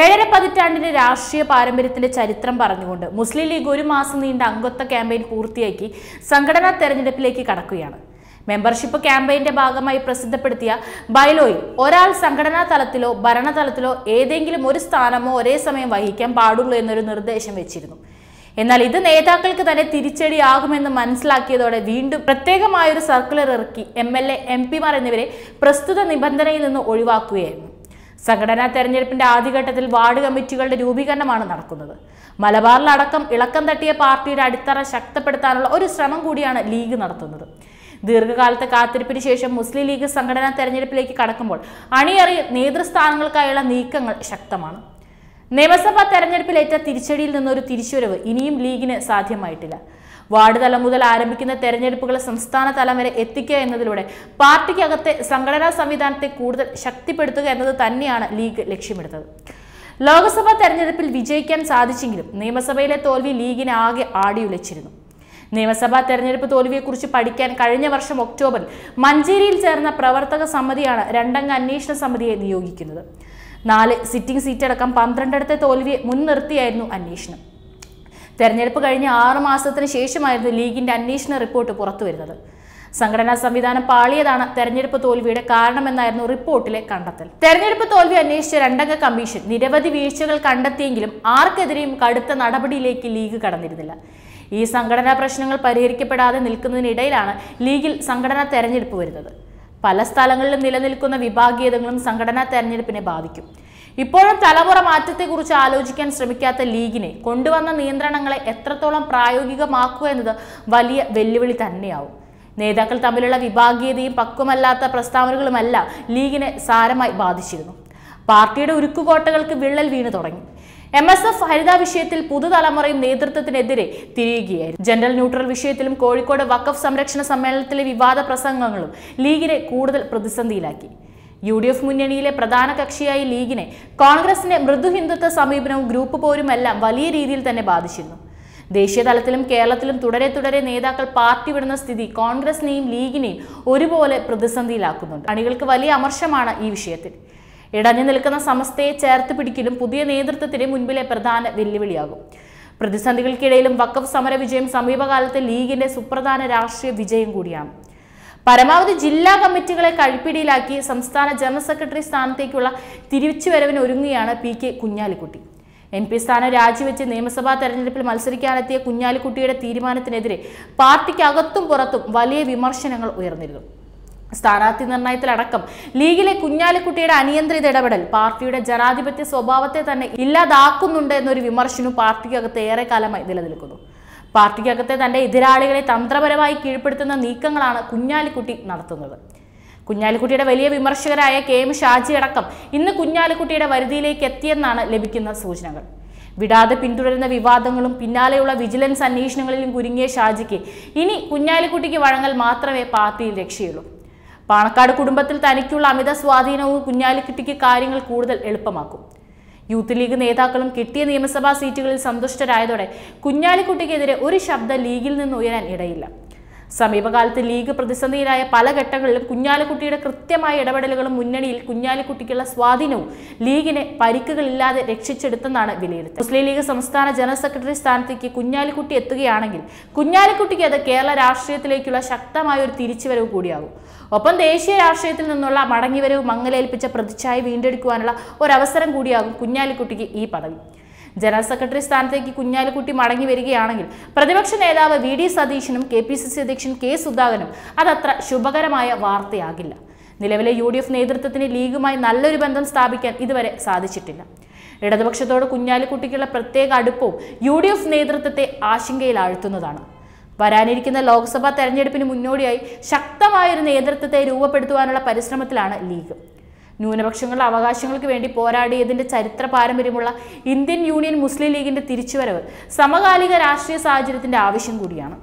ഏഴര പതിറ്റാണ്ടിന്റെ രാഷ്ട്രീയ പാരമ്പര്യത്തിന്റെ ചരിത്രം പറഞ്ഞുകൊണ്ട് മുസ്ലിം ലീഗ് ഒരു മാസം നീണ്ട അംഗത്വ ക്യാമ്പയിൻ പൂർത്തിയാക്കി സംഘടനാ തെരഞ്ഞെടുപ്പിലേക്ക് കടക്കുകയാണ് മെമ്പർഷിപ്പ് ക്യാമ്പയിന്റെ ഭാഗമായി പ്രസിദ്ധപ്പെടുത്തിയ ബൈലോയിൽ ഒരാൾ സംഘടനാ തലത്തിലോ ഭരണതലത്തിലോ ഏതെങ്കിലും ഒരു സ്ഥാനമോ ഒരേ സമയം വഹിക്കാൻ പാടുള്ളൂ എന്നൊരു നിർദ്ദേശം വെച്ചിരുന്നു എന്നാൽ ഇത് നേതാക്കൾക്ക് തന്നെ തിരിച്ചടിയാകുമെന്ന് മനസ്സിലാക്കിയതോടെ വീണ്ടും പ്രത്യേകമായൊരു സർക്കുലർ ഇറക്കി എം എൽ എ എം പിമാർ എന്നിവരെ പ്രസ്തുത നിബന്ധനയിൽ നിന്ന് ഒഴിവാക്കുകയായിരുന്നു സംഘടനാ തെരഞ്ഞെടുപ്പിന്റെ ആദ്യഘട്ടത്തിൽ വാർഡ് കമ്മിറ്റികളുടെ രൂപീകരണമാണ് നടക്കുന്നത് മലബാറിലടക്കം ഇളക്കം തട്ടിയ പാർട്ടിയുടെ അടിത്തറ ശക്തപ്പെടുത്താനുള്ള ഒരു ശ്രമം കൂടിയാണ് ലീഗ് നടത്തുന്നത് ദീർഘകാലത്തെ കാത്തിരിപ്പിന് ശേഷം മുസ്ലിം ലീഗ് സംഘടനാ തെരഞ്ഞെടുപ്പിലേക്ക് കടക്കുമ്പോൾ അണിയറി നേതൃസ്ഥാനങ്ങൾക്കായുള്ള നീക്കങ്ങൾ ശക്തമാണ് നിയമസഭാ തെരഞ്ഞെടുപ്പിലേറ്റ തിരിച്ചടിയിൽ നിന്നൊരു തിരിച്ചുവരവ് ഇനിയും ലീഗിന് സാധ്യമായിട്ടില്ല വാർഡ് തലം മുതൽ ആരംഭിക്കുന്ന തെരഞ്ഞെടുപ്പുകൾ സംസ്ഥാന തലം വരെ എത്തിക്കുക എന്നതിലൂടെ പാർട്ടിക്കകത്തെ സംഘടനാ സംവിധാനത്തെ കൂടുതൽ ശക്തിപ്പെടുത്തുക എന്നത് തന്നെയാണ് ലീഗ് ലക്ഷ്യമിടുന്നത് ലോക്സഭാ തെരഞ്ഞെടുപ്പിൽ വിജയിക്കാൻ സാധിച്ചെങ്കിലും നിയമസഭയിലെ തോൽവി ലീഗിനെ ആകെ ആടിയുലച്ചിരുന്നു നിയമസഭാ തെരഞ്ഞെടുപ്പ് തോൽവിയെക്കുറിച്ച് പഠിക്കാൻ കഴിഞ്ഞ വർഷം ഒക്ടോബറിൽ മഞ്ചേരിയിൽ ചേർന്ന പ്രവർത്തക സമിതിയാണ് രണ്ടംഗ അന്വേഷണ സമിതിയെ നിയോഗിക്കുന്നത് നാല് സിറ്റിംഗ് സീറ്റടക്കം പന്ത്രണ്ടടുത്തെ തോൽവിയെ മുൻനിർത്തിയായിരുന്നു അന്വേഷണം തെരഞ്ഞെടുപ്പ് കഴിഞ്ഞ് ആറ് മാസത്തിന് ശേഷമായിരുന്നു ലീഗിന്റെ അന്വേഷണ റിപ്പോർട്ട് പുറത്തു വരുന്നത് സംഘടനാ സംവിധാനം പാളിയതാണ് തെരഞ്ഞെടുപ്പ് തോൽവിയുടെ കാരണമെന്നായിരുന്നു റിപ്പോർട്ടിലെ കണ്ടെത്തൽ തെരഞ്ഞെടുപ്പ് തോൽവി അന്വേഷിച്ച രണ്ടംഗ കമ്മീഷൻ നിരവധി വീഴ്ചകൾ കണ്ടെത്തിയെങ്കിലും ആർക്കെതിരെയും കടുത്ത നടപടിയിലേക്ക് ലീഗ് കടന്നിരുന്നില്ല ഈ സംഘടനാ പ്രശ്നങ്ങൾ പരിഹരിക്കപ്പെടാതെ നിൽക്കുന്നതിനിടയിലാണ് ലീഗിൽ സംഘടനാ തെരഞ്ഞെടുപ്പ് വരുന്നത് പല സ്ഥലങ്ങളിലും നിലനിൽക്കുന്ന വിഭാഗീയതകളും സംഘടനാ തെരഞ്ഞെടുപ്പിനെ ബാധിക്കും ഇപ്പോഴും തലമുറ മാറ്റത്തെക്കുറിച്ച് ആലോചിക്കാൻ ശ്രമിക്കാത്ത ലീഗിനെ കൊണ്ടുവന്ന നിയന്ത്രണങ്ങളെ എത്രത്തോളം പ്രായോഗികമാക്കുക എന്നത് വലിയ വെല്ലുവിളി തന്നെയാവും നേതാക്കൾ തമ്മിലുള്ള വിഭാഗീയതയും പക്വമല്ലാത്ത പ്രസ്താവനകളുമല്ല ലീഗിനെ സാരമായി ബാധിച്ചിരുന്നു പാർട്ടിയുടെ ഉരുക്കുകോട്ടകൾക്ക് വിള്ളൽ വീണു തുടങ്ങി എം എസ് എഫ് ഹരിത വിഷയത്തിൽ പുതുതലമുറയും നേതൃത്വത്തിനെതിരെ തിരിയുകയായിരുന്നു ജനറൽ ന്യൂട്രൽ വിഷയത്തിലും കോഴിക്കോട് വഖഫ് സംരക്ഷണ സമ്മേളനത്തിലെ വിവാദ പ്രസംഗങ്ങളും ലീഗിനെ കൂടുതൽ പ്രതിസന്ധിയിലാക്കി യു ഡി എഫ് മുന്നണിയിലെ പ്രധാന കക്ഷിയായി ലീഗിനെ കോൺഗ്രസിന്റെ മൃദു ഹിന്ദുത്വ സമീപനവും ഗ്രൂപ്പ് പോരുമെല്ലാം വലിയ രീതിയിൽ തന്നെ ബാധിച്ചിരുന്നു ദേശീയ തലത്തിലും കേരളത്തിലും തുടരെ തുടരെ നേതാക്കൾ പാർട്ടി വിടുന്ന സ്ഥിതി കോൺഗ്രസിനെയും ലീഗിനെയും ഒരുപോലെ പ്രതിസന്ധിയിലാക്കുന്നുണ്ട് അണികൾക്ക് വലിയ അമർഷമാണ് ഈ വിഷയത്തിൽ ഇടഞ്ഞു നിൽക്കുന്ന സമസ്തയെ ചേർത്ത് പിടിക്കലും പുതിയ നേതൃത്വത്തിന് മുൻപിലെ പ്രധാന വെല്ലുവിളിയാകും പ്രതിസന്ധികൾക്കിടയിലും വക്കഫ് സമര വിജയം സമീപകാലത്തെ ലീഗിന്റെ സുപ്രധാന രാഷ്ട്രീയ വിജയം കൂടിയാണ് പരമാവധി ജില്ലാ കമ്മിറ്റികളെ കഴിപ്പിടിയിലാക്കി സംസ്ഥാന ജനറൽ സെക്രട്ടറി സ്ഥാനത്തേക്കുള്ള തിരിച്ചുവരവിന് ഒരുങ്ങുകയാണ് പി കെ കുഞ്ഞാലിക്കുട്ടി എൻ പി സ്ഥാനം രാജിവെച്ച് നിയമസഭാ തെരഞ്ഞെടുപ്പിൽ മത്സരിക്കാനെത്തിയ കുഞ്ഞാലിക്കുട്ടിയുടെ തീരുമാനത്തിനെതിരെ പാർട്ടിക്കകത്തും പുറത്തും വലിയ വിമർശനങ്ങൾ ഉയർന്നിരുന്നു സ്ഥാനാർത്ഥി നിർണയത്തിലടക്കം ലീഗിലെ കുഞ്ഞാലിക്കുട്ടിയുടെ അനിയന്ത്രിത ഇടപെടൽ പാർട്ടിയുടെ ജനാധിപത്യ സ്വഭാവത്തെ തന്നെ ഇല്ലാതാക്കുന്നുണ്ട് എന്നൊരു വിമർശനവും പാർട്ടിക്കകത്ത് ഏറെക്കാലമായി നിലനിൽക്കുന്നു പാർട്ടിക്കകത്തെ തൻ്റെ എതിരാളികളെ തന്ത്രപരമായി കീഴ്പ്പെടുത്തുന്ന നീക്കങ്ങളാണ് കുഞ്ഞാലിക്കുട്ടി നടത്തുന്നത് കുഞ്ഞാലിക്കുട്ടിയുടെ വലിയ വിമർശകരായ കെ എം ഷാജി അടക്കം ഇന്ന് കുഞ്ഞാലിക്കുട്ടിയുടെ വരുതിയിലേക്ക് എത്തിയെന്നാണ് ലഭിക്കുന്ന സൂചനകൾ വിടാതെ പിന്തുടരുന്ന വിവാദങ്ങളും പിന്നാലെയുള്ള വിജിലൻസ് അന്വേഷണങ്ങളിലും കുരുങ്ങിയ ഷാജിക്ക് ഇനി കുഞ്ഞാലിക്കുട്ടിക്ക് വഴങ്ങൽ മാത്രമേ പാർട്ടിയിൽ രക്ഷയുള്ളൂ പാണക്കാട് കുടുംബത്തിൽ തനിക്കുള്ള അമിത സ്വാധീനവും കുഞ്ഞാലിക്കുട്ടിക്ക് കാര്യങ്ങൾ കൂടുതൽ എളുപ്പമാക്കും യൂത്ത് ലീഗ് നേതാക്കളും കിട്ടിയ നിയമസഭാ സീറ്റുകളിൽ സന്തുഷ്ടരായതോടെ കുഞ്ഞാലിക്കുട്ടിക്കെതിരെ ഒരു ശബ്ദ ലീഗിൽ നിന്ന് ഉയരാൻ ഇടയില്ല സമീപകാലത്ത് ലീഗ് പ്രതിസന്ധിയിലായ പല ഘട്ടങ്ങളിലും കുഞ്ഞാലിക്കുട്ടിയുടെ കൃത്യമായ ഇടപെടലുകളും മുന്നണിയിൽ കുഞ്ഞാലിക്കുട്ടിക്കുള്ള സ്വാധീനവും ലീഗിനെ പരിക്കുകളില്ലാതെ രക്ഷിച്ചെടുത്തെന്നാണ് വിലയിരുത്തൽ മുസ്ലിം ലീഗ് സംസ്ഥാന ജനറൽ സെക്രട്ടറി സ്ഥാനത്തേക്ക് കുഞ്ഞാലിക്കുട്ടി എത്തുകയാണെങ്കിൽ കുഞ്ഞാലിക്കുട്ടിക്ക് അത് കേരള രാഷ്ട്രീയത്തിലേക്കുള്ള ശക്തമായ ഒരു തിരിച്ചുവരവ് കൂടിയാകും ഒപ്പം ദേശീയ രാഷ്ട്രീയത്തിൽ നിന്നുള്ള മടങ്ങിവരവ് മങ്ങലേൽപ്പിച്ച പ്രതിച്ഛായ വീണ്ടെടുക്കുവാനുള്ള ഒരവസരം കൂടിയാകും കുഞ്ഞാലിക്കുട്ടിക്ക് ഈ പദവി ജനറൽ സെക്രട്ടറി സ്ഥാനത്തേക്ക് കുഞ്ഞാലിക്കുട്ടി മടങ്ങി വരികയാണെങ്കിൽ പ്രതിപക്ഷ നേതാവ് വി ഡി സതീശനും കെ പി സി സി അധ്യക്ഷൻ കെ സുധാകരനും അതത്ര ശുഭകരമായ വാർത്തയാകില്ല നിലവിലെ യു ഡി എഫ് നേതൃത്വത്തിന് ലീഗുമായി നല്ലൊരു ബന്ധം സ്ഥാപിക്കാൻ ഇതുവരെ സാധിച്ചിട്ടില്ല ഇടതുപക്ഷത്തോട് കുഞ്ഞാലിക്കുട്ടിക്കുള്ള പ്രത്യേക അടുപ്പവും യു ഡി എഫ് നേതൃത്വത്തെ ആശങ്കയിലാഴ്ത്തുന്നതാണ് വരാനിരിക്കുന്ന ലോക്സഭാ തെരഞ്ഞെടുപ്പിന് മുന്നോടിയായി ശക്തമായൊരു നേതൃത്വത്തെ രൂപപ്പെടുത്തുവാനുള്ള പരിശ്രമത്തിലാണ് ലീഗ് ന്യൂനപക്ഷങ്ങളുടെ അവകാശങ്ങൾക്ക് വേണ്ടി പോരാടിയതിൻ്റെ ചരിത്ര പാരമ്പര്യമുള്ള ഇന്ത്യൻ യൂണിയൻ മുസ്ലിം ലീഗിൻ്റെ തിരിച്ചുവരവ് സമകാലിക രാഷ്ട്രീയ സാഹചര്യത്തിൻ്റെ ആവശ്യം കൂടിയാണ്